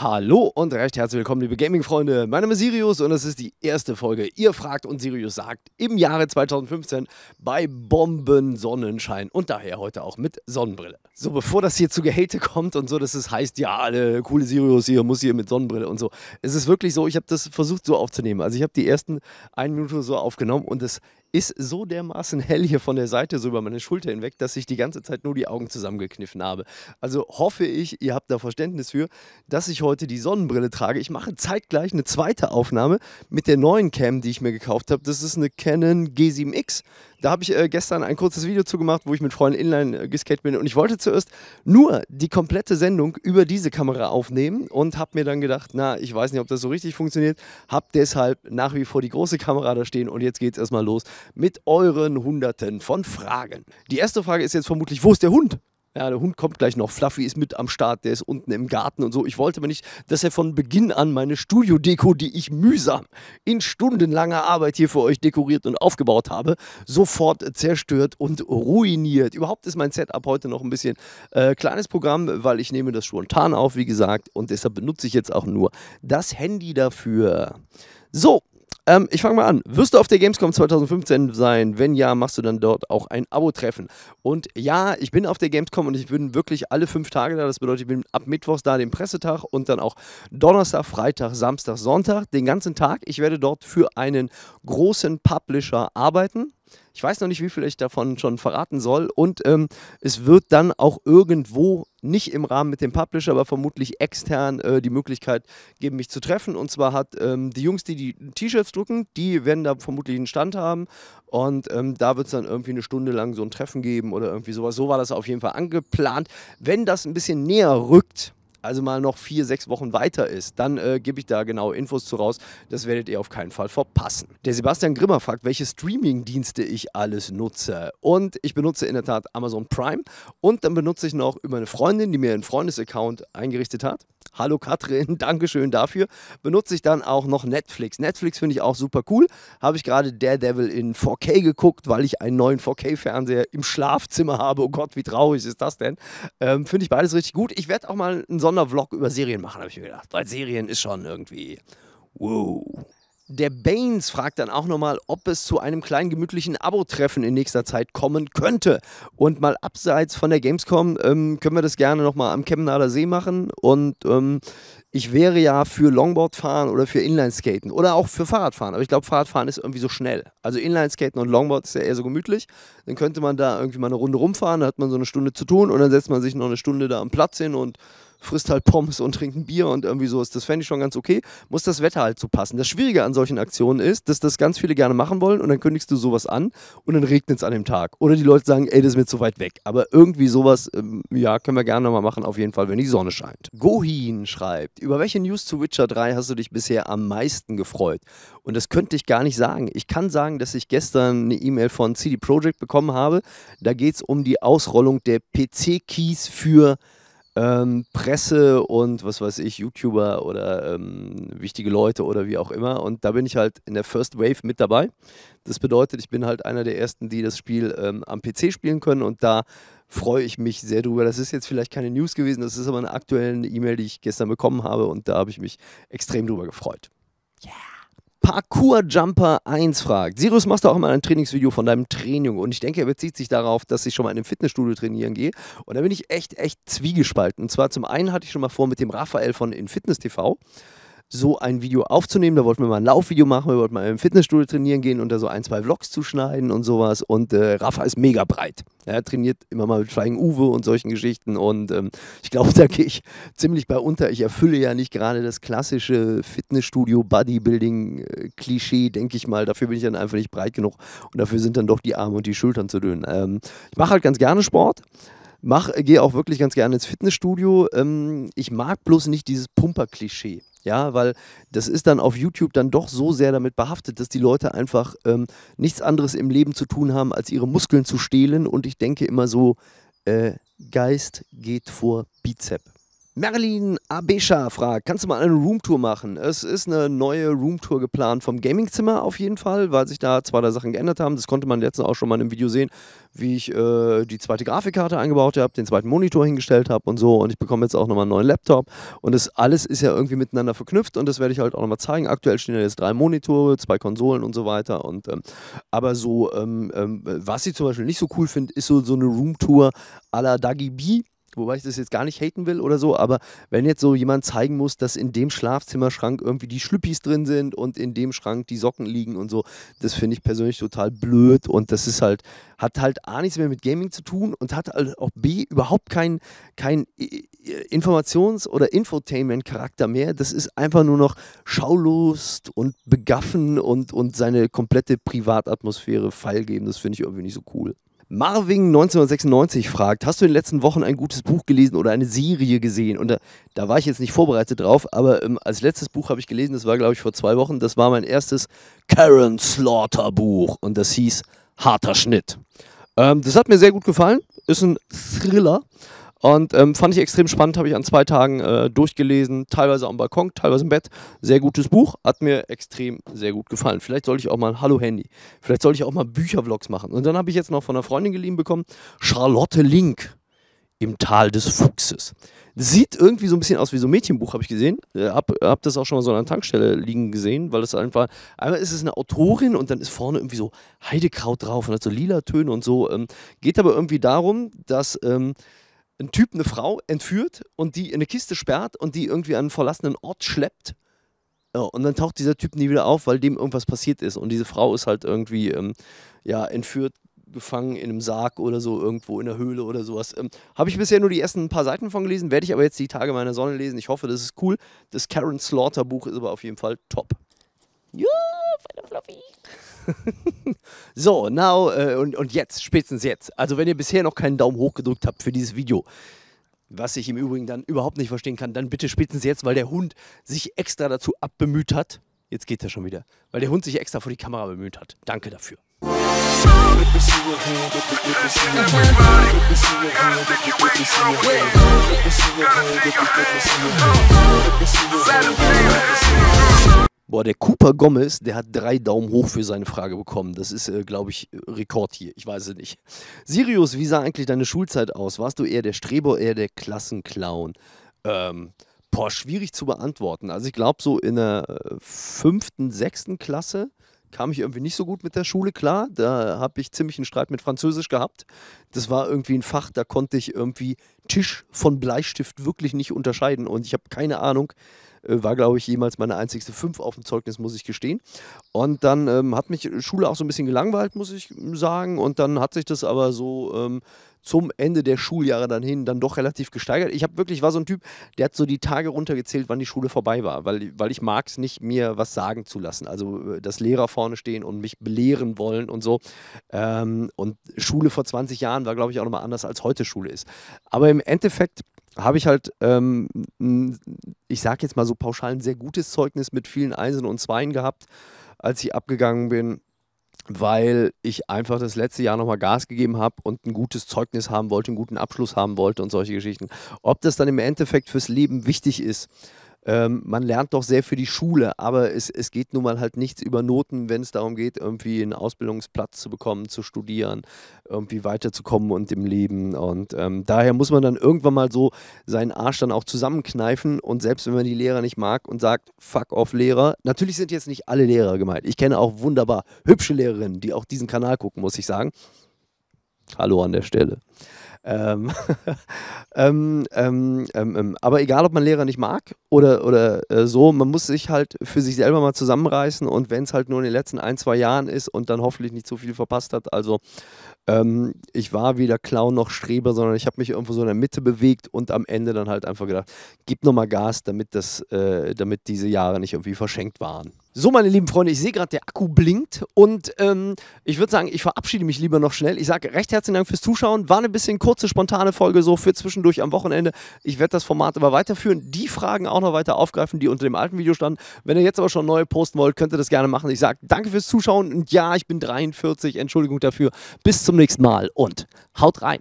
Hallo und recht herzlich willkommen, liebe Gaming-Freunde. Mein Name ist Sirius und es ist die erste Folge Ihr fragt und Sirius sagt im Jahre 2015 bei Bomben-Sonnenschein und daher heute auch mit Sonnenbrille. So, bevor das hier zu Gehate kommt und so, dass es heißt, ja, alle coole Sirius hier muss hier mit Sonnenbrille und so. Es ist wirklich so, ich habe das versucht so aufzunehmen. Also ich habe die ersten eine Minute so aufgenommen und es ist so dermaßen hell hier von der Seite so über meine Schulter hinweg, dass ich die ganze Zeit nur die Augen zusammengekniffen habe. Also hoffe ich, ihr habt da Verständnis für, dass ich heute die Sonnenbrille trage. Ich mache zeitgleich eine zweite Aufnahme mit der neuen Cam, die ich mir gekauft habe. Das ist eine Canon G7X. Da habe ich äh, gestern ein kurzes Video zugemacht, wo ich mit Freunden Inline äh, geskatet bin. Und ich wollte zuerst nur die komplette Sendung über diese Kamera aufnehmen und habe mir dann gedacht, na, ich weiß nicht, ob das so richtig funktioniert. Hab deshalb nach wie vor die große Kamera da stehen und jetzt geht's erstmal los mit euren Hunderten von Fragen. Die erste Frage ist jetzt vermutlich, wo ist der Hund? ja, der Hund kommt gleich noch, Fluffy ist mit am Start, der ist unten im Garten und so. Ich wollte aber nicht, dass er von Beginn an meine Studio-Deko, die ich mühsam in stundenlanger Arbeit hier für euch dekoriert und aufgebaut habe, sofort zerstört und ruiniert. Überhaupt ist mein Setup heute noch ein bisschen äh, kleines Programm, weil ich nehme das spontan auf, wie gesagt, und deshalb benutze ich jetzt auch nur das Handy dafür. So, ähm, ich fange mal an. Wirst du auf der Gamescom 2015 sein? Wenn ja, machst du dann dort auch ein Abo-Treffen. Und ja, ich bin auf der Gamescom und ich bin wirklich alle fünf Tage da. Das bedeutet, ich bin ab Mittwochs da, den Pressetag und dann auch Donnerstag, Freitag, Samstag, Sonntag, den ganzen Tag. Ich werde dort für einen großen Publisher arbeiten. Ich weiß noch nicht, wie viel ich davon schon verraten soll. Und ähm, es wird dann auch irgendwo, nicht im Rahmen mit dem Publisher, aber vermutlich extern äh, die Möglichkeit geben, mich zu treffen. Und zwar hat ähm, die Jungs, die die T-Shirts drucken, die werden da vermutlich einen Stand haben. Und ähm, da wird es dann irgendwie eine Stunde lang so ein Treffen geben oder irgendwie sowas. So war das auf jeden Fall angeplant. Wenn das ein bisschen näher rückt, also mal noch vier, sechs Wochen weiter ist, dann äh, gebe ich da genaue Infos zu raus. Das werdet ihr auf keinen Fall verpassen. Der Sebastian Grimmer fragt, welche Streaming-Dienste ich alles nutze. Und ich benutze in der Tat Amazon Prime und dann benutze ich noch über eine Freundin, die mir einen Freundesaccount eingerichtet hat. Hallo Katrin, Dankeschön dafür. Benutze ich dann auch noch Netflix. Netflix finde ich auch super cool. Habe ich gerade Daredevil in 4K geguckt, weil ich einen neuen 4K-Fernseher im Schlafzimmer habe. Oh Gott, wie traurig ist das denn? Ähm, finde ich beides richtig gut. Ich werde auch mal einen Sonder Sondervlog über Serien machen, habe ich mir gedacht. Weil Serien ist schon irgendwie. Wow. Der Baines fragt dann auch nochmal, ob es zu einem kleinen gemütlichen Abo-Treffen in nächster Zeit kommen könnte. Und mal abseits von der Gamescom ähm, können wir das gerne nochmal am Chemnader See machen. Und ähm, ich wäre ja für Longboard fahren oder für Inlineskaten oder auch für Fahrradfahren. Aber ich glaube, Fahrradfahren ist irgendwie so schnell. Also Inlineskaten und Longboard ist ja eher so gemütlich. Dann könnte man da irgendwie mal eine Runde rumfahren, da hat man so eine Stunde zu tun und dann setzt man sich noch eine Stunde da am Platz hin und frisst halt Pommes und trinkt ein Bier und irgendwie sowas. Das fände ich schon ganz okay. Muss das Wetter halt so passen. Das Schwierige an solchen Aktionen ist, dass das ganz viele gerne machen wollen und dann kündigst du sowas an und dann regnet es an dem Tag. Oder die Leute sagen, ey, das ist mir zu weit weg. Aber irgendwie sowas, ähm, ja, können wir gerne nochmal machen, auf jeden Fall, wenn die Sonne scheint. Gohin schreibt, über welche News zu Witcher 3 hast du dich bisher am meisten gefreut? Und das könnte ich gar nicht sagen. Ich kann sagen, dass ich gestern eine E-Mail von CD Projekt bekommen habe. Da geht es um die Ausrollung der PC-Keys für ähm, Presse und was weiß ich, YouTuber oder ähm, wichtige Leute oder wie auch immer. Und da bin ich halt in der First Wave mit dabei. Das bedeutet, ich bin halt einer der ersten, die das Spiel ähm, am PC spielen können und da freue ich mich sehr drüber. Das ist jetzt vielleicht keine News gewesen, das ist aber eine aktuelle E-Mail, die ich gestern bekommen habe und da habe ich mich extrem drüber gefreut. Yeah. Parkour-Jumper 1 fragt. Sirius, machst du auch mal ein Trainingsvideo von deinem Training? Und ich denke, er bezieht sich darauf, dass ich schon mal in einem Fitnessstudio trainieren gehe. Und da bin ich echt, echt zwiegespalten. Und zwar zum einen hatte ich schon mal vor mit dem Raphael von In TV so ein Video aufzunehmen. Da wollten wir mal ein Laufvideo machen, wir wollten mal im Fitnessstudio trainieren gehen und da so ein, zwei Vlogs zu schneiden und sowas. Und äh, Rafa ist mega breit. Er trainiert immer mal mit Flying Uwe und solchen Geschichten. Und ähm, ich glaube, da gehe ich ziemlich bei unter. Ich erfülle ja nicht gerade das klassische Fitnessstudio-Bodybuilding-Klischee, äh, denke ich mal. Dafür bin ich dann einfach nicht breit genug. Und dafür sind dann doch die Arme und die Schultern zu dünn. Ähm, ich mache halt ganz gerne Sport gehe auch wirklich ganz gerne ins Fitnessstudio. Ähm, ich mag bloß nicht dieses Pumper-Klischee ja, weil das ist dann auf YouTube dann doch so sehr damit behaftet, dass die Leute einfach ähm, nichts anderes im Leben zu tun haben, als ihre Muskeln zu stehlen und ich denke immer so, äh, Geist geht vor Bizep. Merlin Abesha fragt, kannst du mal eine Roomtour machen? Es ist eine neue Roomtour geplant vom Gamingzimmer auf jeden Fall, weil sich da zwei, drei Sachen geändert haben. Das konnte man letztens auch schon mal im Video sehen, wie ich äh, die zweite Grafikkarte eingebaut habe, den zweiten Monitor hingestellt habe und so. Und ich bekomme jetzt auch nochmal einen neuen Laptop. Und das alles ist ja irgendwie miteinander verknüpft und das werde ich halt auch nochmal zeigen. Aktuell stehen ja jetzt drei Monitore, zwei Konsolen und so weiter. Und, ähm, aber so, ähm, ähm, was ich zum Beispiel nicht so cool finde, ist so, so eine Roomtour à la Dagi B wobei ich das jetzt gar nicht haten will oder so, aber wenn jetzt so jemand zeigen muss, dass in dem Schlafzimmerschrank irgendwie die Schlüppis drin sind und in dem Schrank die Socken liegen und so, das finde ich persönlich total blöd und das ist halt, hat halt A nichts mehr mit Gaming zu tun und hat halt auch B überhaupt keinen kein äh, äh, Informations- oder Infotainment-Charakter mehr. Das ist einfach nur noch Schaulust und Begaffen und, und seine komplette Privatatmosphäre feilgeben. Das finde ich irgendwie nicht so cool. Marvin 1996 fragt, hast du in den letzten Wochen ein gutes Buch gelesen oder eine Serie gesehen? Und da, da war ich jetzt nicht vorbereitet drauf, aber ähm, als letztes Buch habe ich gelesen, das war glaube ich vor zwei Wochen, das war mein erstes Karen Slaughter Buch und das hieß Harter Schnitt. Ähm, das hat mir sehr gut gefallen, ist ein Thriller und ähm, fand ich extrem spannend, habe ich an zwei Tagen äh, durchgelesen, teilweise am Balkon, teilweise im Bett. Sehr gutes Buch, hat mir extrem sehr gut gefallen. Vielleicht sollte ich auch mal ein Hallo-Handy, vielleicht sollte ich auch mal Büchervlogs machen. Und dann habe ich jetzt noch von einer Freundin geliehen bekommen, Charlotte Link im Tal des Fuchses. Sieht irgendwie so ein bisschen aus wie so ein Mädchenbuch, habe ich gesehen. Äh, hab, hab das auch schon mal so an der Tankstelle liegen gesehen, weil das einfach. Einmal ist es eine Autorin und dann ist vorne irgendwie so Heidekraut drauf und hat so lila Töne und so. Ähm, geht aber irgendwie darum, dass. Ähm, ein Typ eine Frau entführt und die in eine Kiste sperrt und die irgendwie an einen verlassenen Ort schleppt. Ja, und dann taucht dieser Typ nie wieder auf, weil dem irgendwas passiert ist. Und diese Frau ist halt irgendwie ähm, ja, entführt, gefangen in einem Sarg oder so, irgendwo in der Höhle oder sowas. Ähm, Habe ich bisher nur die ersten paar Seiten von gelesen, werde ich aber jetzt die Tage meiner Sonne lesen. Ich hoffe, das ist cool. Das Karen Slaughter Buch ist aber auf jeden Fall top. Juhu, Fluffy. so, now äh, und, und jetzt, spätestens jetzt. Also wenn ihr bisher noch keinen Daumen hoch gedrückt habt für dieses Video, was ich im Übrigen dann überhaupt nicht verstehen kann, dann bitte spätestens jetzt, weil der Hund sich extra dazu abbemüht hat. Jetzt geht er schon wieder. Weil der Hund sich extra vor die Kamera bemüht hat. Danke dafür. Boah, der Cooper Gomez, der hat drei Daumen hoch für seine Frage bekommen. Das ist, äh, glaube ich, Rekord hier. Ich weiß es nicht. Sirius, wie sah eigentlich deine Schulzeit aus? Warst du eher der Streber, eher der Klassenclown? Ähm, boah, schwierig zu beantworten. Also ich glaube, so in der äh, fünften, sechsten Klasse kam ich irgendwie nicht so gut mit der Schule klar. Da habe ich ziemlich einen Streit mit Französisch gehabt. Das war irgendwie ein Fach, da konnte ich irgendwie Tisch von Bleistift wirklich nicht unterscheiden. Und ich habe keine Ahnung, äh, war, glaube ich, jemals meine einzigste Fünf auf dem Zeugnis, muss ich gestehen. Und dann ähm, hat mich Schule auch so ein bisschen gelangweilt, muss ich hm, sagen. Und dann hat sich das aber so ähm, zum Ende der Schuljahre dann hin dann doch relativ gesteigert. Ich habe wirklich, war so ein Typ, der hat so die Tage runtergezählt, wann die Schule vorbei war, weil, weil ich mag es nicht, mir was sagen zu lassen. Also, äh, dass Lehrer vorne stehen und mich belehren wollen und so. Ähm, und Schule vor 20 Jahren war, glaube ich, auch nochmal anders, als heute Schule ist. Aber im Endeffekt habe ich halt, ähm, ich sage jetzt mal so pauschal, ein sehr gutes Zeugnis mit vielen Einsen und Zweien gehabt, als ich abgegangen bin, weil ich einfach das letzte Jahr nochmal Gas gegeben habe und ein gutes Zeugnis haben wollte, einen guten Abschluss haben wollte und solche Geschichten. Ob das dann im Endeffekt fürs Leben wichtig ist, ähm, man lernt doch sehr für die Schule, aber es, es geht nun mal halt nichts über Noten, wenn es darum geht, irgendwie einen Ausbildungsplatz zu bekommen, zu studieren, irgendwie weiterzukommen und im Leben. Und ähm, daher muss man dann irgendwann mal so seinen Arsch dann auch zusammenkneifen und selbst wenn man die Lehrer nicht mag und sagt, fuck off Lehrer, natürlich sind jetzt nicht alle Lehrer gemeint. Ich kenne auch wunderbar hübsche Lehrerinnen, die auch diesen Kanal gucken, muss ich sagen. Hallo an der Stelle. Ähm, ähm, ähm, ähm, ähm, aber egal, ob man Lehrer nicht mag oder, oder äh, so, man muss sich halt für sich selber mal zusammenreißen und wenn es halt nur in den letzten ein, zwei Jahren ist und dann hoffentlich nicht so viel verpasst hat, also ähm, ich war weder Clown noch Streber, sondern ich habe mich irgendwo so in der Mitte bewegt und am Ende dann halt einfach gedacht, gib nochmal Gas, damit, das, äh, damit diese Jahre nicht irgendwie verschenkt waren. So, meine lieben Freunde, ich sehe gerade, der Akku blinkt und ähm, ich würde sagen, ich verabschiede mich lieber noch schnell. Ich sage recht herzlichen Dank fürs Zuschauen. War eine bisschen kurze, spontane Folge so für zwischendurch am Wochenende. Ich werde das Format aber weiterführen, die Fragen auch noch weiter aufgreifen, die unter dem alten Video standen. Wenn ihr jetzt aber schon neue posten wollt, könnt ihr das gerne machen. Ich sage danke fürs Zuschauen und ja, ich bin 43, Entschuldigung dafür. Bis zum nächsten Mal und haut rein.